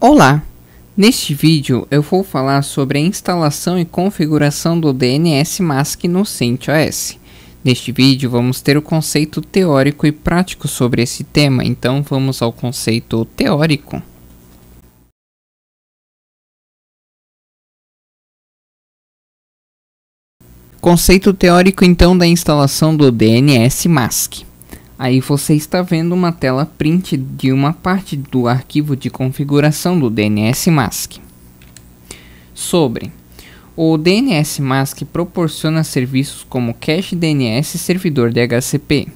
Olá! Neste vídeo eu vou falar sobre a instalação e configuração do DNS Mask no CentOS. Neste vídeo vamos ter o conceito teórico e prático sobre esse tema, então vamos ao conceito teórico. Conceito teórico então da instalação do DNS Mask. Aí você está vendo uma tela print de uma parte do arquivo de configuração do DNS Mask. Sobre o DNS Mask proporciona serviços como cache DNS e servidor DHCP.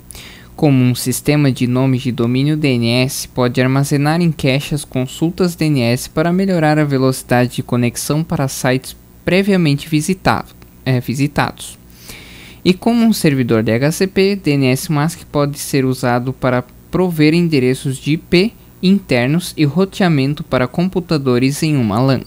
Como um sistema de nomes de domínio DNS pode armazenar em cache as consultas DNS para melhorar a velocidade de conexão para sites previamente visitado, é, visitados. E como um servidor DHCP, Mask pode ser usado para prover endereços de IP internos e roteamento para computadores em uma LAN.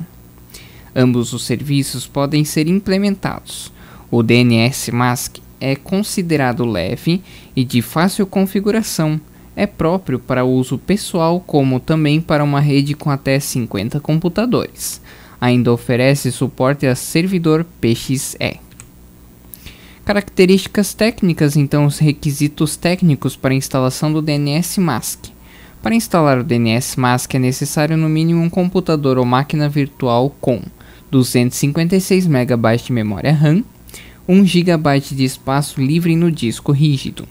Ambos os serviços podem ser implementados. O DNS Mask é considerado leve e de fácil configuração. É próprio para uso pessoal, como também para uma rede com até 50 computadores. Ainda oferece suporte a servidor PXE. Características técnicas, então os requisitos técnicos para a instalação do DNS Mask. Para instalar o DNS Mask é necessário no mínimo um computador ou máquina virtual com 256 MB de memória RAM, 1 GB de espaço livre no disco rígido.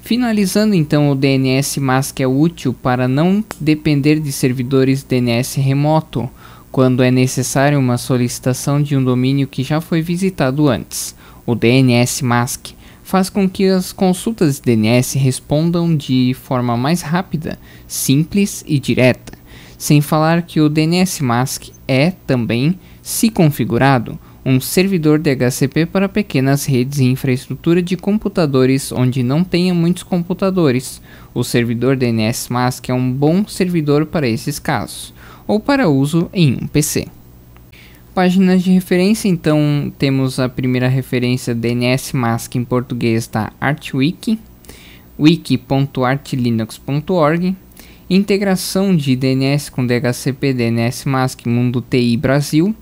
Finalizando então, o DNS Mask é útil para não depender de servidores DNS remoto, quando é necessário uma solicitação de um domínio que já foi visitado antes o DNS Mask faz com que as consultas de DNS respondam de forma mais rápida, simples e direta. Sem falar que o DNS Mask é também, se configurado, um servidor de HCP para pequenas redes e infraestrutura de computadores onde não tenha muitos computadores. O servidor DNS Mask é um bom servidor para esses casos, ou para uso em um PC páginas de referência, então temos a primeira referência DNS Mask em português da ArtWiki, wiki.artlinux.org, integração de DNS com DHCP DNS Mask Mundo TI Brasil,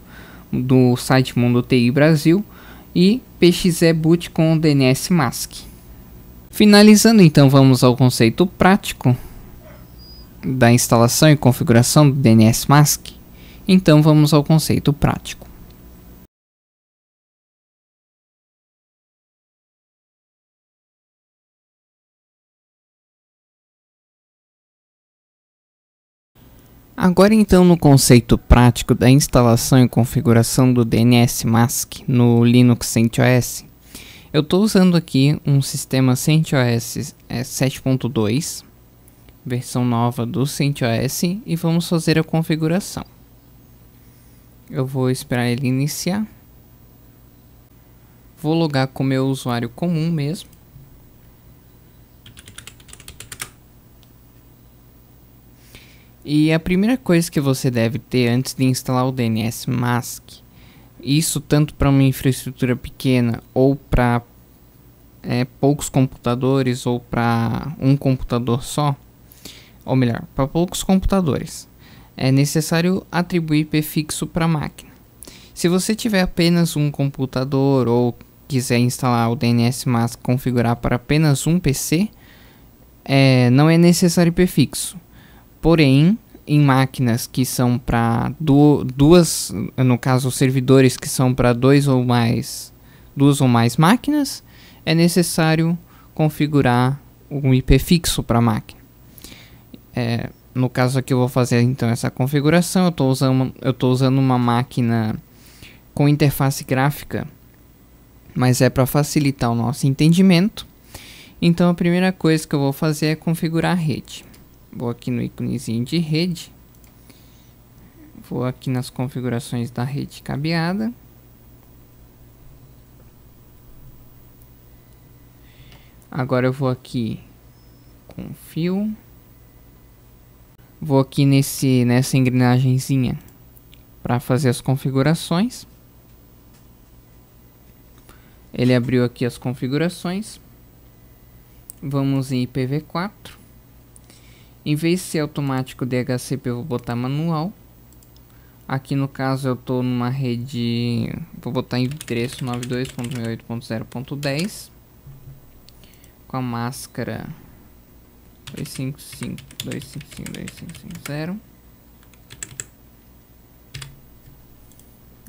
do site Mundo TI Brasil, e PXE Boot com DNS Mask. Finalizando então, vamos ao conceito prático da instalação e configuração do DNS Mask. Então vamos ao conceito prático. Agora então no conceito prático da instalação e configuração do DNS Mask no Linux CentOS, eu estou usando aqui um sistema CentOS 7.2, é, versão nova do CentOS, e vamos fazer a configuração. Eu vou esperar ele iniciar. Vou logar com meu usuário comum mesmo. E a primeira coisa que você deve ter antes de instalar o DNS Mask, isso tanto para uma infraestrutura pequena ou para é, poucos computadores ou para um computador só, ou melhor, para poucos computadores é necessário atribuir prefixo para a máquina. Se você tiver apenas um computador ou quiser instalar o DNS mask configurar para apenas um PC, é, não é necessário prefixo. Porém, em máquinas que são para du duas, no caso servidores que são para dois ou mais, duas ou mais máquinas, é necessário configurar um IP fixo para a máquina. É, no caso aqui eu vou fazer então essa configuração, eu estou usando, eu usando uma máquina com interface gráfica, mas é para facilitar o nosso entendimento. Então a primeira coisa que eu vou fazer é configurar a rede. Vou aqui no íconezinho de rede, vou aqui nas configurações da rede cabeada. Agora eu vou aqui com fio Vou aqui nesse, nessa engrenagemzinha para fazer as configurações. Ele abriu aqui as configurações. Vamos em IPv4. Em vez de ser automático DHCP, eu vou botar manual. Aqui no caso eu estou numa rede, vou botar endereço 92.68.0.10 com a máscara 255, 255, 2550.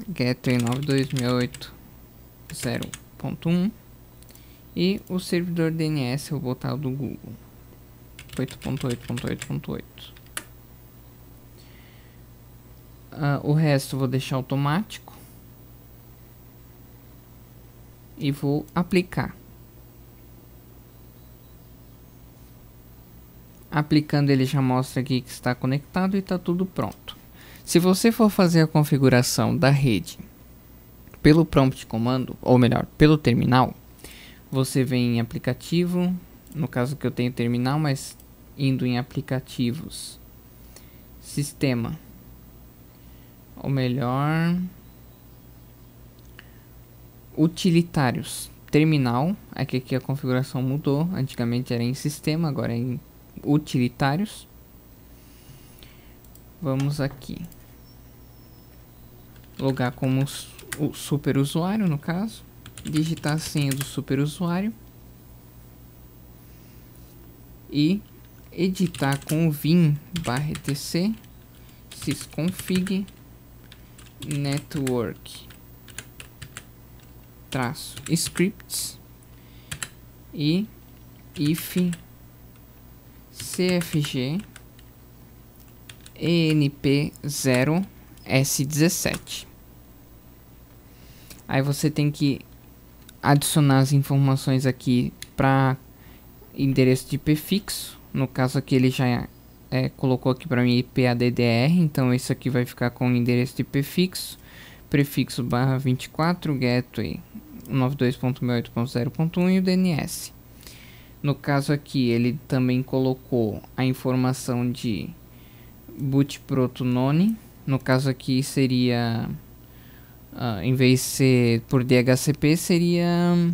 Gateway 928.0.1 e o servidor DNS eu vou botar o do Google 8.8.8.8. Uh, ah, o resto eu vou deixar automático e vou aplicar. Aplicando ele já mostra aqui que está conectado e está tudo pronto. Se você for fazer a configuração da rede pelo prompt comando, ou melhor, pelo terminal, você vem em aplicativo, no caso que eu tenho terminal, mas indo em aplicativos, sistema, ou melhor, utilitários, terminal, é que aqui a configuração mudou, antigamente era em sistema, agora é em utilitários. Vamos aqui. Logar como o super usuário, no caso. Digitar a senha do super usuário. E editar com vim barra etc sysconfig network traço scripts e if CFG ENP0S17. Aí você tem que adicionar as informações aqui para endereço de IP fixo. No caso aqui ele já é, colocou aqui para mim IPADDR, então isso aqui vai ficar com endereço de IP fixo, prefixo barra 24 gateway 92.68.0.1 e o DNS. No caso aqui, ele também colocou a informação de none. No caso aqui seria, uh, em vez de ser por DHCP, seria hum,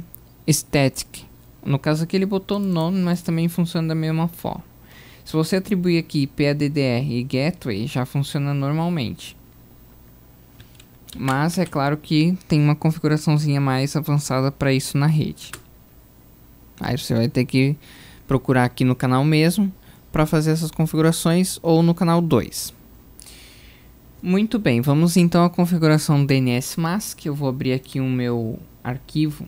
static. No caso aqui ele botou none, mas também funciona da mesma forma. Se você atribuir aqui PADDR e Gateway, já funciona normalmente. Mas é claro que tem uma configuraçãozinha mais avançada para isso na rede. Aí você vai ter que procurar aqui no canal mesmo para fazer essas configurações ou no canal 2. Muito bem, vamos então à configuração DNS Mask. Eu vou abrir aqui o meu arquivo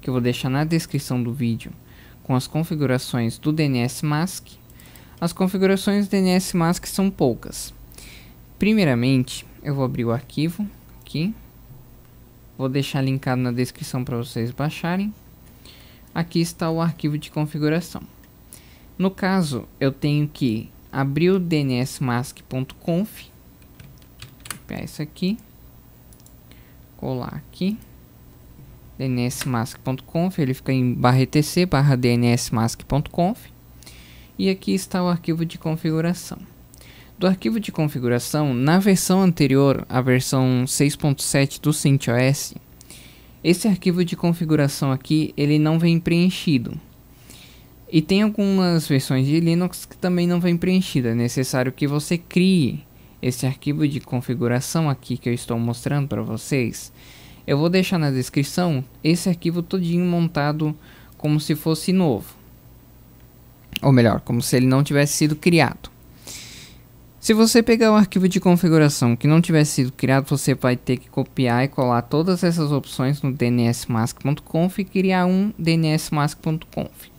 que eu vou deixar na descrição do vídeo com as configurações do DNS Mask. As configurações do DNS Mask são poucas. Primeiramente, eu vou abrir o arquivo aqui. Vou deixar linkado na descrição para vocês baixarem aqui está o arquivo de configuração. No caso, eu tenho que abrir o dnsmask.conf, copiar isso aqui, colar aqui, dnsmask.conf, ele fica em barretc etc, barra dnsmask.conf, e aqui está o arquivo de configuração. Do arquivo de configuração, na versão anterior, a versão 6.7 do CentOS, esse arquivo de configuração aqui, ele não vem preenchido. E tem algumas versões de Linux que também não vem preenchida. É necessário que você crie esse arquivo de configuração aqui que eu estou mostrando para vocês. Eu vou deixar na descrição esse arquivo todinho montado como se fosse novo. Ou melhor, como se ele não tivesse sido criado. Se você pegar um arquivo de configuração que não tiver sido criado, você vai ter que copiar e colar todas essas opções no dnsmask.conf e criar um dnsmask.conf.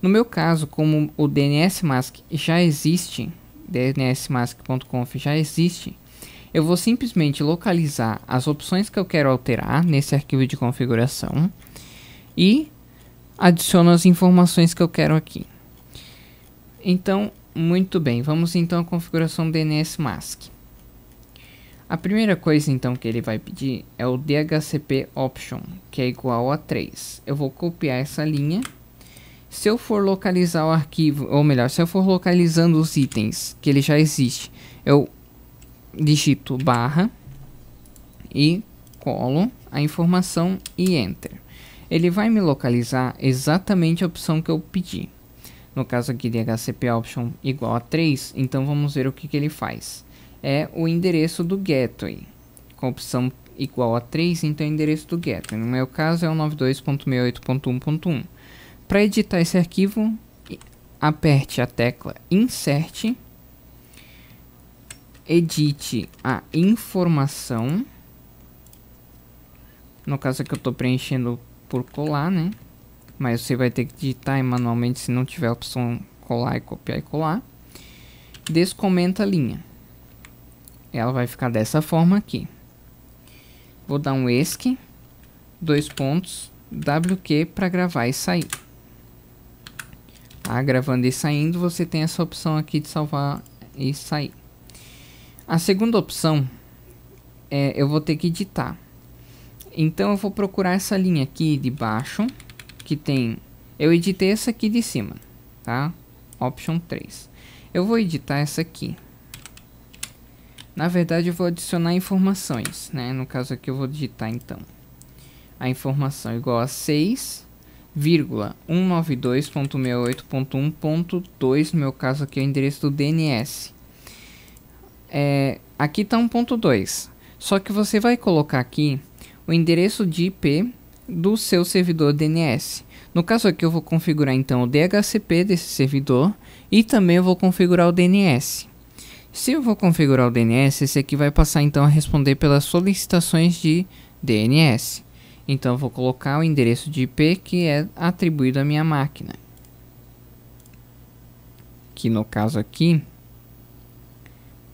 No meu caso, como o dnsmask já existe, dnsmask.conf já existe, eu vou simplesmente localizar as opções que eu quero alterar nesse arquivo de configuração e adiciono as informações que eu quero aqui. Então, muito bem, vamos então à configuração DNS Mask. A primeira coisa então que ele vai pedir é o DHCP option, que é igual a 3. Eu vou copiar essa linha. Se eu for localizar o arquivo, ou melhor, se eu for localizando os itens que ele já existe, eu digito barra e colo a informação e enter. Ele vai me localizar exatamente a opção que eu pedi no caso aqui de HCP option igual a 3, então vamos ver o que, que ele faz. É o endereço do gateway, com a opção igual a 3, então é o endereço do gateway. No meu caso é o 92.68.1.1. Para editar esse arquivo, aperte a tecla Insert, edite a informação, no caso aqui eu estou preenchendo por colar, né? mas você vai ter que digitar manualmente se não tiver a opção colar e copiar e colar. Descomenta a linha. Ela vai ficar dessa forma aqui. Vou dar um ESC, dois pontos, WQ para gravar e sair. Tá? Gravando e saindo, você tem essa opção aqui de salvar e sair. A segunda opção é eu vou ter que editar. Então eu vou procurar essa linha aqui de baixo que tem... Eu editei essa aqui de cima, tá? Option 3. Eu vou editar essa aqui. Na verdade, eu vou adicionar informações, né? No caso aqui, eu vou digitar, então. A informação igual a 6,192.68.1.2, no meu caso aqui, é o endereço do DNS. É, aqui está 1.2, só que você vai colocar aqui o endereço de IP do seu servidor DNS. No caso aqui eu vou configurar então o DHCP desse servidor e também eu vou configurar o DNS. Se eu vou configurar o DNS, esse aqui vai passar então a responder pelas solicitações de DNS. Então eu vou colocar o endereço de IP que é atribuído à minha máquina. Que no caso aqui,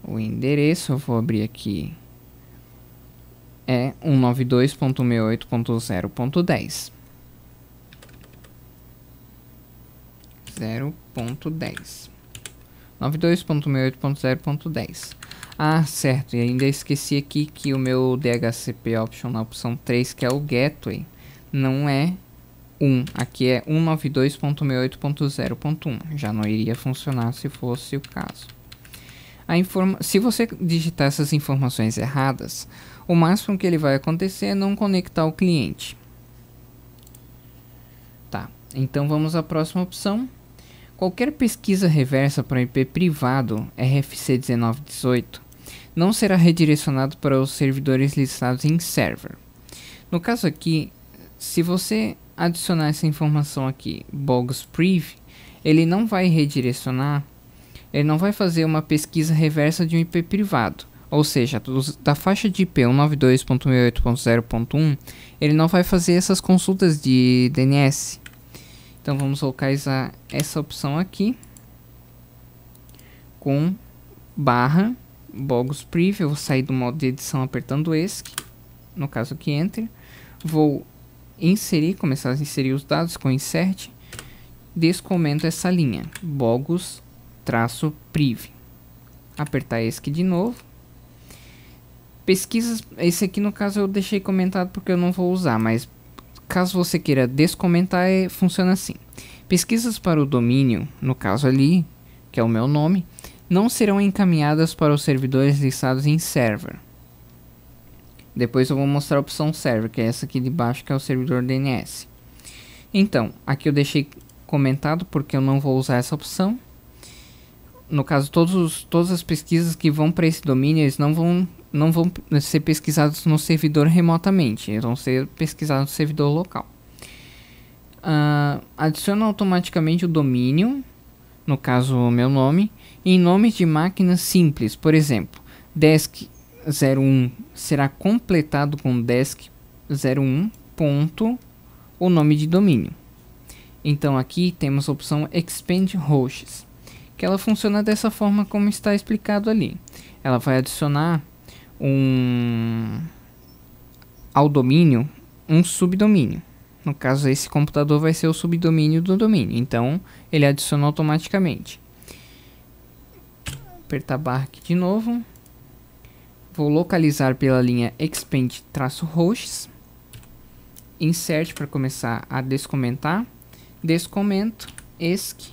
o endereço, eu vou abrir aqui é 192.68.0.10. 0.10. Ah, certo, e ainda esqueci aqui que o meu DHCP option na opção 3, que é o gateway, não é 1, aqui é 192.68.0.1, já não iria funcionar se fosse o caso se você digitar essas informações erradas, o máximo que ele vai acontecer é não conectar o cliente. Tá, então vamos à próxima opção. Qualquer pesquisa reversa para IP privado RFC1918 não será redirecionado para os servidores listados em server. No caso aqui, se você adicionar essa informação aqui, bogus priv, ele não vai redirecionar ele não vai fazer uma pesquisa reversa de um IP privado, ou seja, da faixa de IP 192.168.0.1, ele não vai fazer essas consultas de DNS. Então vamos localizar essa opção aqui com barra Bogus Preview, eu vou sair do modo de edição apertando ESC, no caso aqui Enter, vou inserir, começar a inserir os dados com Insert, descomento essa linha, Bogus traço priv. Apertar ESC de novo. Pesquisas, esse aqui no caso eu deixei comentado porque eu não vou usar, mas caso você queira descomentar, é, funciona assim. Pesquisas para o domínio, no caso ali, que é o meu nome, não serão encaminhadas para os servidores listados em server. Depois eu vou mostrar a opção server, que é essa aqui de baixo, que é o servidor DNS. Então, aqui eu deixei comentado porque eu não vou usar essa opção no caso, todos todas as pesquisas que vão para esse domínio, eles não vão, não vão ser pesquisados no servidor remotamente, eles vão ser pesquisados no servidor local. Uh, adiciona automaticamente o domínio, no caso o meu nome, em nomes de máquinas simples, por exemplo, desk 01 será completado com desk 01 ponto o nome de domínio. Então aqui temos a opção expand hosts que ela funciona dessa forma como está explicado ali. Ela vai adicionar um ao domínio um subdomínio. No caso, esse computador vai ser o subdomínio do domínio. Então, ele adiciona automaticamente. Apertar barra aqui de novo. Vou localizar pela linha expand hosts Insert para começar a descomentar. Descomento. ESC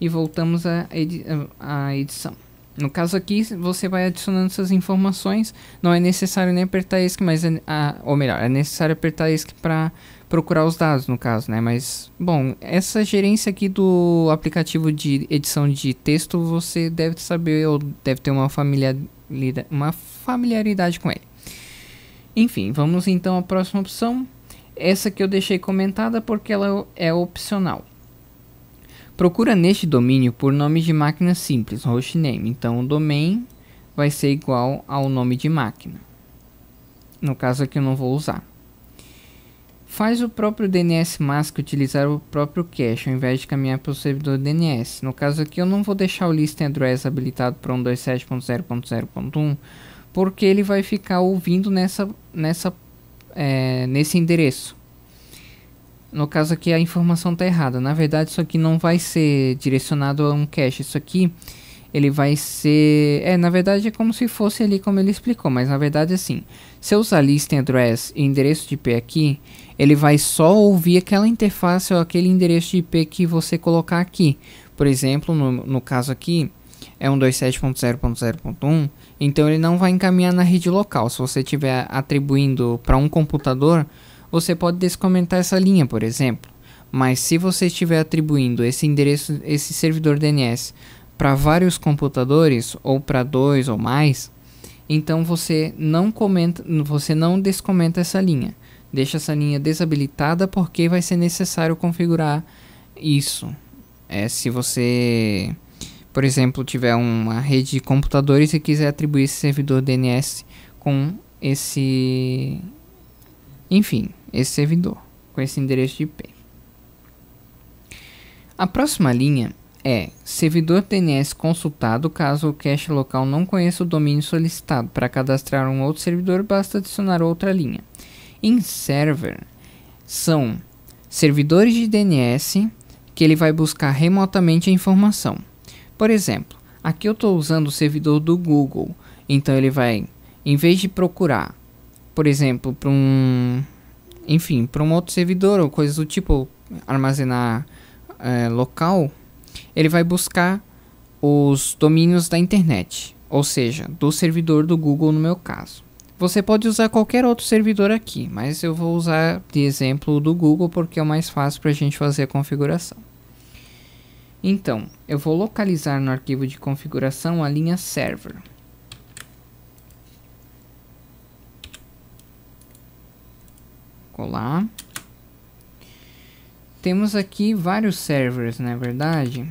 e voltamos à edi edição. No caso aqui, você vai adicionando essas informações. Não é necessário nem apertar ESC, mas é, a, ou melhor, é necessário apertar ESC para procurar os dados, no caso, né? Mas, bom, essa gerência aqui do aplicativo de edição de texto, você deve saber ou deve ter uma familiaridade, uma familiaridade com ele. Enfim, vamos então à próxima opção. Essa que eu deixei comentada porque ela é opcional. Procura neste domínio por nomes de máquina simples, hostname. Então, o domain vai ser igual ao nome de máquina. No caso aqui eu não vou usar. Faz o próprio DNS mask utilizar o próprio cache, ao invés de caminhar para o servidor DNS. No caso aqui eu não vou deixar o list address habilitado para 127.0.0.1, porque ele vai ficar ouvindo nessa, nessa, é, nesse endereço. No caso aqui a informação está errada. Na verdade isso aqui não vai ser direcionado a um cache. Isso aqui ele vai ser... É, na verdade é como se fosse ali como ele explicou. Mas na verdade assim, se eu usar list address e endereço de IP aqui, ele vai só ouvir aquela interface ou aquele endereço de IP que você colocar aqui. Por exemplo, no, no caso aqui, é 127.0.0.1, então ele não vai encaminhar na rede local. Se você estiver atribuindo para um computador, você pode descomentar essa linha, por exemplo, mas se você estiver atribuindo esse endereço, esse servidor DNS para vários computadores ou para dois ou mais, então você não comenta, você não descomenta essa linha. Deixa essa linha desabilitada porque vai ser necessário configurar isso. É se você, por exemplo, tiver uma rede de computadores e quiser atribuir esse servidor DNS com esse enfim, esse servidor com esse endereço de IP. A próxima linha é servidor DNS consultado caso o cache local não conheça o domínio solicitado. Para cadastrar um outro servidor, basta adicionar outra linha. Em server são servidores de DNS que ele vai buscar remotamente a informação. Por exemplo, aqui eu estou usando o servidor do Google, então ele vai, em vez de procurar, por exemplo, para um enfim, para um outro servidor ou coisas do tipo, armazenar é, local, ele vai buscar os domínios da internet, ou seja, do servidor do Google no meu caso. Você pode usar qualquer outro servidor aqui, mas eu vou usar de exemplo do Google porque é o mais fácil para a gente fazer a configuração. Então, eu vou localizar no arquivo de configuração a linha server. colar. Temos aqui vários servers, na é verdade.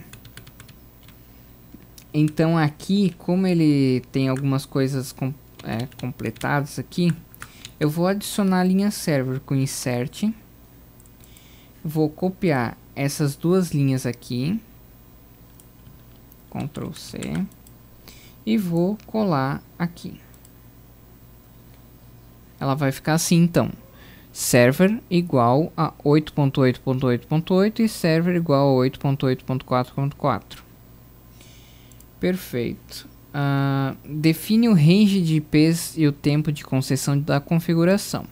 Então aqui, como ele tem algumas coisas com, é, completadas aqui, eu vou adicionar a linha server com insert. Vou copiar essas duas linhas aqui. Ctrl C. E vou colar aqui. Ela vai ficar assim então server igual a 8.8.8.8 e server igual a 8.8.4.4. Perfeito. Uh, define o range de IPs e o tempo de concessão da configuração.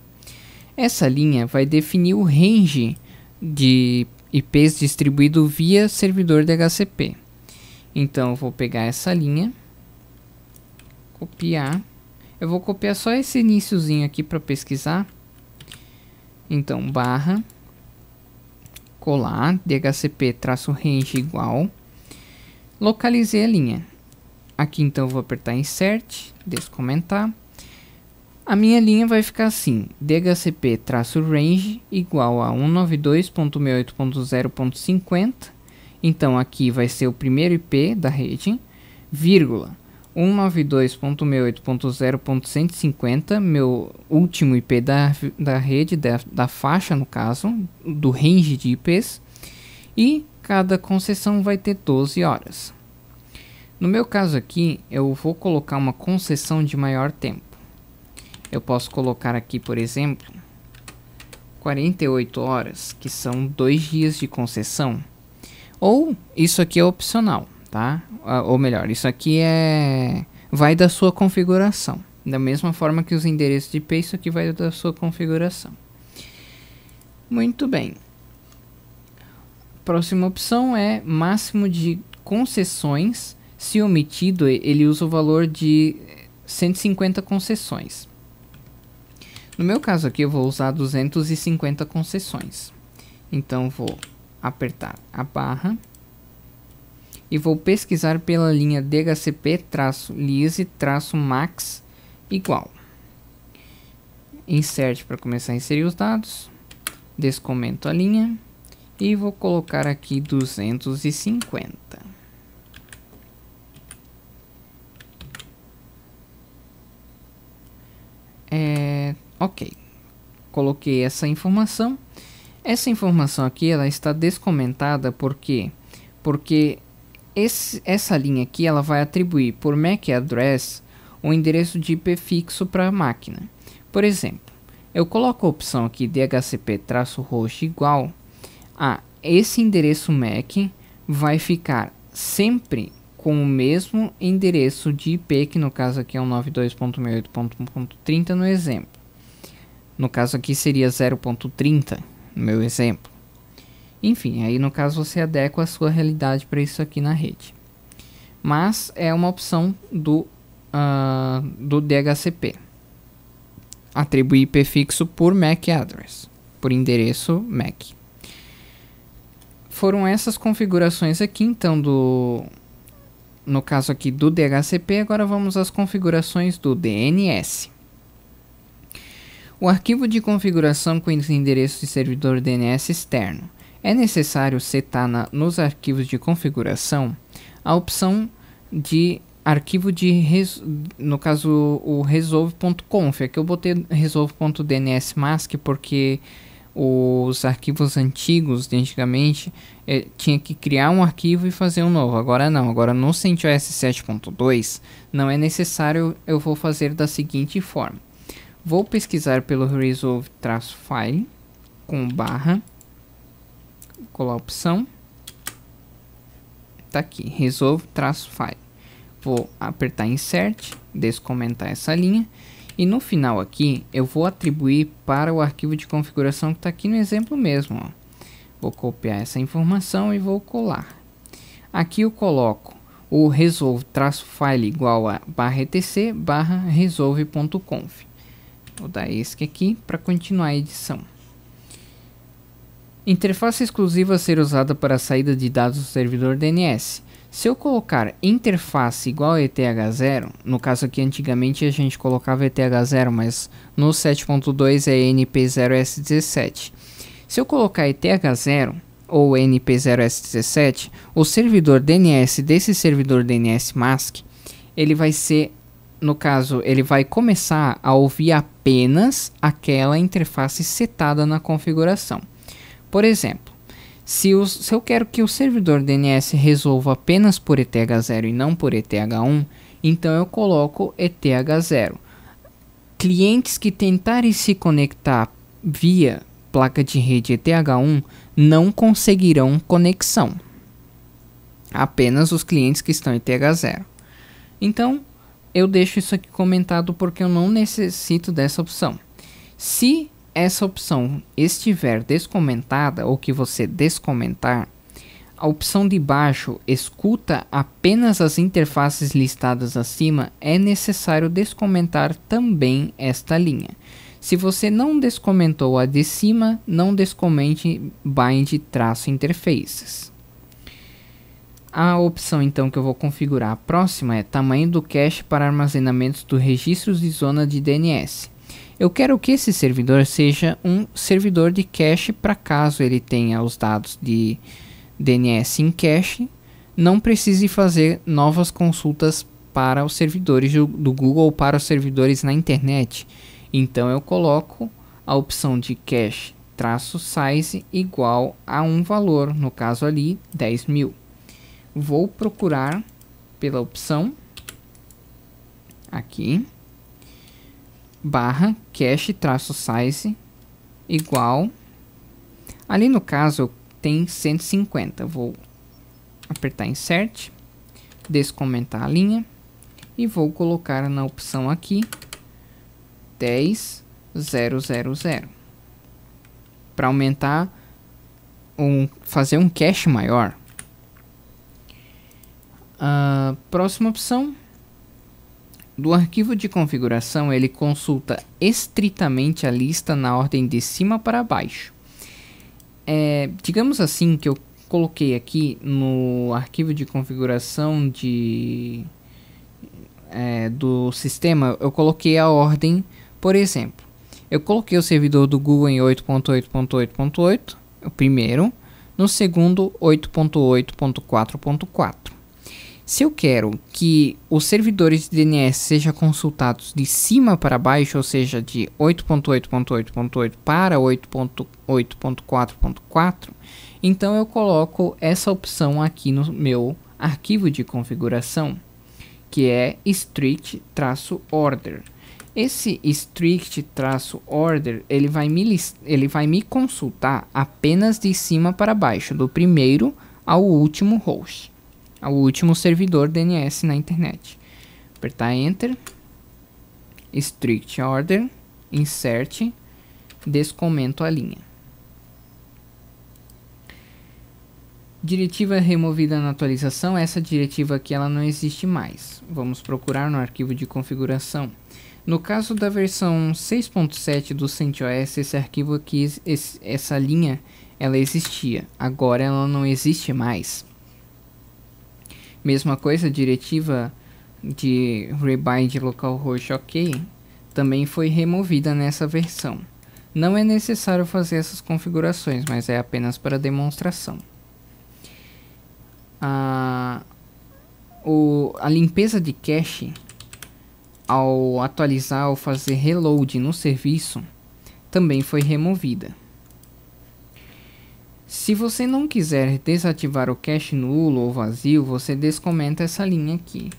Essa linha vai definir o range de IPs distribuído via servidor DHCP. Então eu vou pegar essa linha, copiar. Eu vou copiar só esse iníciozinho aqui para pesquisar então, barra colar dhcp-range igual. Localizei a linha. Aqui então vou apertar insert, descomentar. A minha linha vai ficar assim, dhcp-range igual a 192.68.0.50. Então aqui vai ser o primeiro IP da rede, vírgula 192.68.0.150, meu último IP da, da rede, da, da faixa no caso, do range de IPs, e cada concessão vai ter 12 horas. No meu caso aqui, eu vou colocar uma concessão de maior tempo. Eu posso colocar aqui, por exemplo, 48 horas, que são dois dias de concessão. Ou isso aqui é opcional tá? Ah, ou melhor, isso aqui é vai da sua configuração. Da mesma forma que os endereços de IP, isso aqui vai da sua configuração. Muito bem. Próxima opção é máximo de concessões. Se omitido, ele usa o valor de 150 concessões. No meu caso aqui, eu vou usar 250 concessões. Então, vou apertar a barra e vou pesquisar pela linha dhcp-lise-max igual. Insert para começar a inserir os dados. Descomento a linha e vou colocar aqui 250. É, ok, coloquei essa informação. Essa informação aqui ela está descomentada porque porque esse, essa linha aqui ela vai atribuir por MAC address um endereço de IP fixo para a máquina. Por exemplo, eu coloco a opção aqui dhcp host igual a esse endereço MAC vai ficar sempre com o mesmo endereço de IP, que no caso aqui é o um 92.68.1.30 no exemplo. No caso aqui seria 0.30, no meu exemplo. Enfim, aí no caso você adequa a sua realidade para isso aqui na rede. Mas é uma opção do, uh, do DHCP. Atribuir IP fixo por MAC address, por endereço MAC. Foram essas configurações aqui, então, do no caso aqui do DHCP, agora vamos às configurações do DNS. O arquivo de configuração com endereço de servidor DNS externo é necessário setar na, nos arquivos de configuração a opção de arquivo de, res, no caso, o resolve.conf. Aqui é eu botei resolve.dnsmask porque os arquivos antigos de antigamente eh, tinha que criar um arquivo e fazer um novo. Agora não, agora no CentOS 7.2 não é necessário, eu vou fazer da seguinte forma. Vou pesquisar pelo resolve-file com barra Vou colar a opção. Tá aqui, resolve traço file. Vou apertar insert, descomentar essa linha. E no final aqui, eu vou atribuir para o arquivo de configuração que está aqui no exemplo mesmo. Ó. Vou copiar essa informação e vou colar. Aqui eu coloco o resolve-file igual a barra etc barra resolve.conf. Vou dar esse aqui para continuar a edição. Interface exclusiva a ser usada para a saída de dados do servidor DNS. Se eu colocar interface igual a ETH0, no caso aqui antigamente a gente colocava ETH0, mas no 7.2 é NP0S17. Se eu colocar ETH0 ou NP0S17, o servidor DNS desse servidor DNS mask, ele vai ser, no caso, ele vai começar a ouvir apenas aquela interface setada na configuração. Por exemplo, se, os, se, eu quero que o servidor DNS resolva apenas por ETH0 e não por ETH1, então eu coloco ETH0. Clientes que tentarem se conectar via placa de rede ETH1 não conseguirão conexão. Apenas os clientes que estão em ETH0. Então, eu deixo isso aqui comentado porque eu não necessito dessa opção. Se essa opção estiver descomentada ou que você descomentar, a opção de baixo escuta apenas as interfaces listadas acima, é necessário descomentar também esta linha. Se você não descomentou a de cima, não descomente bind-interfaces. A opção então que eu vou configurar a próxima é tamanho do cache para armazenamento dos registros de zona de DNS. Eu quero que esse servidor seja um servidor de cache para caso ele tenha os dados de DNS em cache, não precise fazer novas consultas para os servidores do Google ou para os servidores na internet. Então eu coloco a opção de cache traço size igual a um valor, no caso ali 10 mil. Vou procurar pela opção aqui barra cache-size igual. Ali no caso tem 150. Vou apertar insert, descomentar a linha e vou colocar na opção aqui 10000 para aumentar um fazer um cache maior. a ah, próxima opção do arquivo de configuração, ele consulta estritamente a lista na ordem de cima para baixo. É, digamos assim que eu coloquei aqui no arquivo de configuração de, é, do sistema, eu coloquei a ordem, por exemplo, eu coloquei o servidor do Google em 8.8.8.8, o primeiro, no segundo 8.8.4.4. Se eu quero que os servidores de DNS sejam consultados de cima para baixo, ou seja, de 8.8.8.8 para 8.8.4.4, então eu coloco essa opção aqui no meu arquivo de configuração, que é strict-order. Esse strict-order, ele vai me ele vai me consultar apenas de cima para baixo, do primeiro ao último host ao último servidor DNS na internet. Apertar Enter, Strict Order, Insert, descomento a linha. Diretiva removida na atualização, essa diretiva aqui ela não existe mais. Vamos procurar no arquivo de configuração. No caso da versão 6.7 do CentOS, esse arquivo aqui, esse, essa linha, ela existia. Agora ela não existe mais. Mesma coisa, a diretiva de rebind localhost OK também foi removida nessa versão. Não é necessário fazer essas configurações, mas é apenas para demonstração. A, o, a limpeza de cache ao atualizar ou fazer reload no serviço também foi removida. Se você não quiser desativar o cache nulo ou vazio, você descomenta essa linha aqui.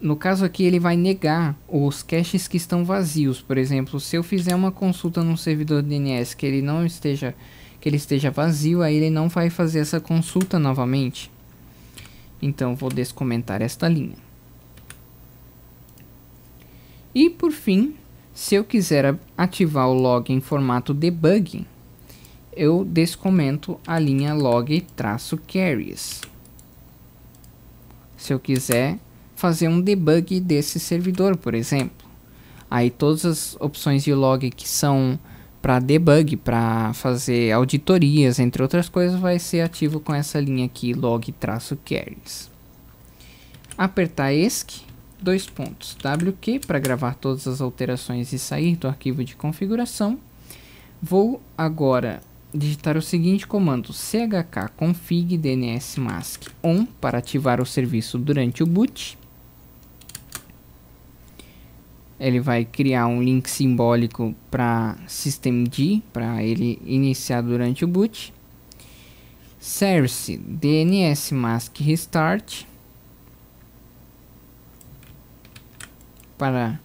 No caso aqui, ele vai negar os caches que estão vazios. Por exemplo, se eu fizer uma consulta num servidor DNS que ele não esteja que ele esteja vazio, aí ele não vai fazer essa consulta novamente. Então, vou descomentar esta linha. E por fim, se eu quiser ativar o log em formato debug, eu descomento a linha log-carries. Se eu quiser fazer um debug desse servidor, por exemplo. Aí todas as opções de log que são para debug, para fazer auditorias, entre outras coisas, vai ser ativo com essa linha aqui, log-carries. Apertar ESC, dois pontos, WQ, para gravar todas as alterações e sair do arquivo de configuração. Vou agora digitar o seguinte comando chkconfig dnsmask on para ativar o serviço durante o boot. Ele vai criar um link simbólico para systemd para ele iniciar durante o boot. Service dnsmask restart para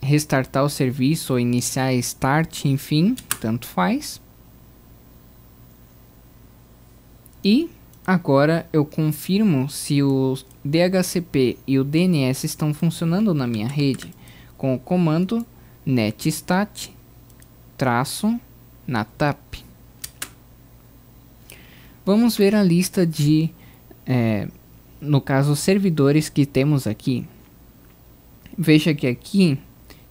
restartar o serviço ou iniciar start, enfim, tanto faz. E agora eu confirmo se o DHCP e o DNS estão funcionando na minha rede com o comando netstat traço Vamos ver a lista de, é, no caso, servidores que temos aqui. Veja que aqui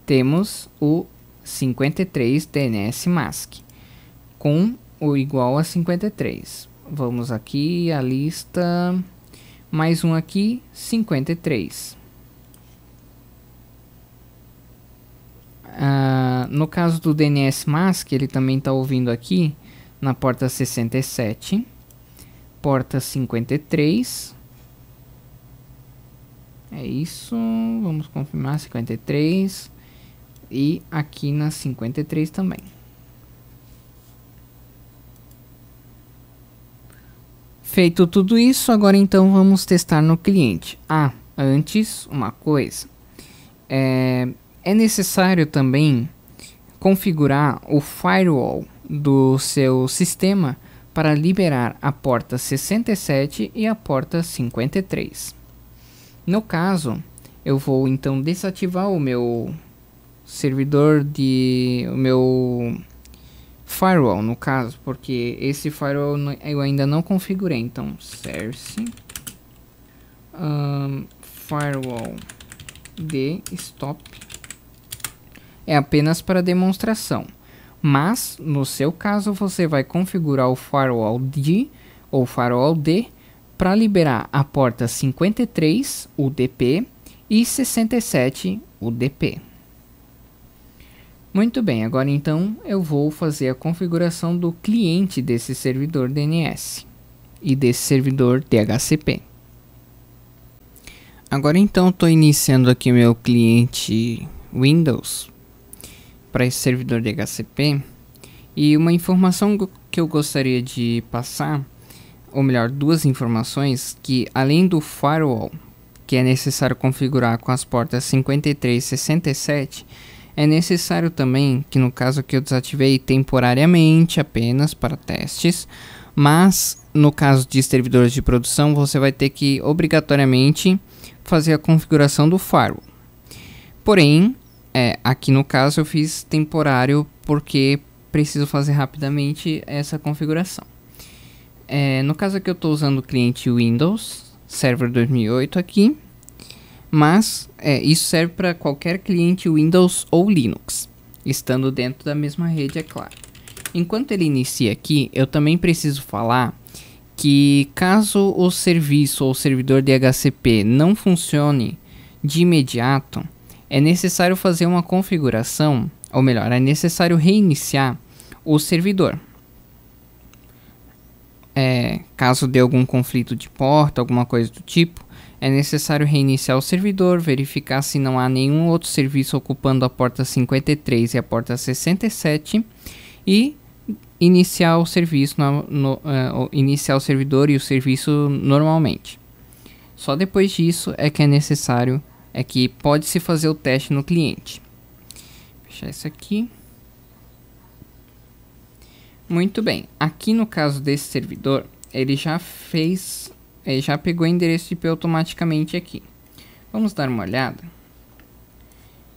temos o 53 DNS mask com o igual a 53. Vamos aqui, a lista. Mais um aqui, 53. Ah, no caso do DNS Mask, ele também está ouvindo aqui na porta 67, porta 53. É isso, vamos confirmar 53 e aqui na 53 também. Feito tudo isso, agora então vamos testar no cliente. Ah, antes uma coisa. É, é necessário também configurar o firewall do seu sistema para liberar a porta 67 e a porta 53. No caso, eu vou então desativar o meu servidor de o meu firewall, no caso, porque esse firewall eu ainda não configurei. Então, source um, firewall de stop é apenas para demonstração. Mas, no seu caso, você vai configurar o firewall de ou firewall D para liberar a porta 53 UDP e 67 UDP. Muito bem, agora então eu vou fazer a configuração do cliente desse servidor DNS e desse servidor DHCP. Agora então estou iniciando aqui meu cliente Windows para esse servidor DHCP e uma informação que eu gostaria de passar, ou melhor, duas informações que além do firewall que é necessário configurar com as portas 53 e 67 é necessário também que no caso que eu desativei temporariamente apenas para testes, mas no caso de servidores de produção você vai ter que obrigatoriamente fazer a configuração do firewall. Porém, é, aqui no caso eu fiz temporário porque preciso fazer rapidamente essa configuração. É, no caso aqui eu estou usando o cliente Windows Server 2008 aqui, mas é, isso serve para qualquer cliente Windows ou Linux, estando dentro da mesma rede, é claro. Enquanto ele inicia aqui, eu também preciso falar que caso o serviço ou servidor DHCP não funcione de imediato, é necessário fazer uma configuração, ou melhor, é necessário reiniciar o servidor. É, caso dê algum conflito de porta, alguma coisa do tipo, é necessário reiniciar o servidor, verificar se não há nenhum outro serviço ocupando a porta 53 e a porta 67 e iniciar o serviço no, no, uh, iniciar o servidor e o serviço normalmente. Só depois disso é que é necessário é que pode se fazer o teste no cliente. Fechar isso aqui. Muito bem. Aqui no caso desse servidor, ele já fez ele é, já pegou o endereço IP automaticamente aqui. Vamos dar uma olhada.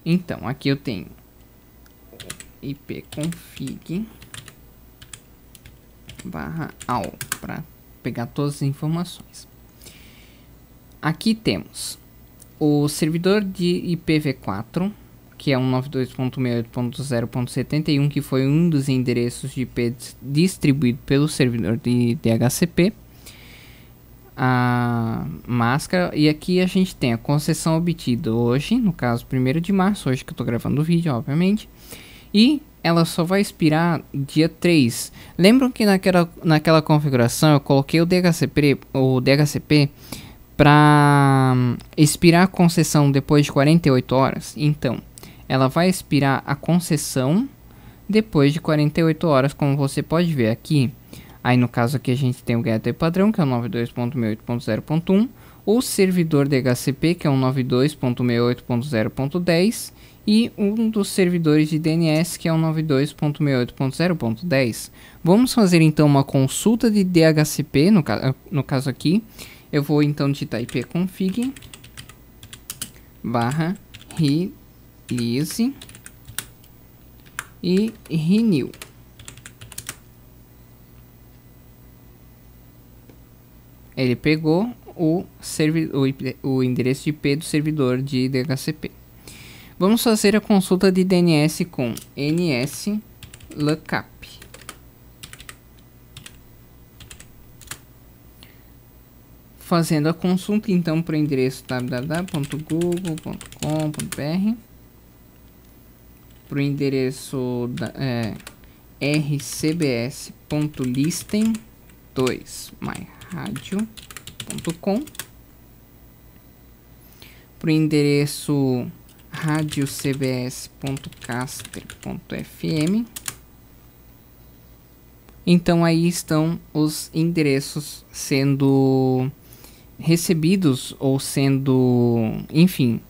Então, aqui eu tenho ipconfig barra para pegar todas as informações. Aqui temos o servidor de IPv4, que é 192.68.0.71, que foi um dos endereços de IP distribuído pelo servidor de DHCP a máscara. E aqui a gente tem a concessão obtida hoje, no caso 1 de março, hoje que eu estou gravando o vídeo, obviamente. E ela só vai expirar dia 3. Lembram que naquela, naquela configuração eu coloquei o DHCP, o DHCP para hum, expirar a concessão depois de 48 horas? Então, ela vai expirar a concessão depois de 48 horas, como você pode ver aqui. Aí no caso aqui a gente tem o gateway padrão, que é o 92.68.0.1, o servidor DHCP, que é o 92.68.0.10, e um dos servidores de DNS, que é o 92.68.0.10. Vamos fazer então uma consulta de DHCP, no, ca ah, no caso aqui, eu vou então digitar ipconfig barra release e renew. Ele pegou o, o, IP, o endereço de IP do servidor de DHCP. Vamos fazer a consulta de DNS com nslookup. Fazendo a consulta então para o endereço www.google.com.br para o endereço da, é, rcbs.listen2 Maia radio.com para o endereço radiocbs.caster.fm. Então aí estão os endereços sendo recebidos ou sendo, enfim,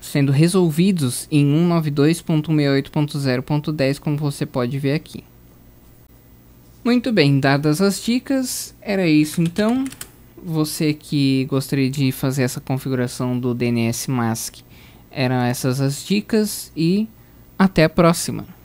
sendo resolvidos em 192.168.0.10, como você pode ver aqui. Muito bem, dadas as dicas, era isso então. Você que gostaria de fazer essa configuração do DNS Mask, eram essas as dicas e até a próxima.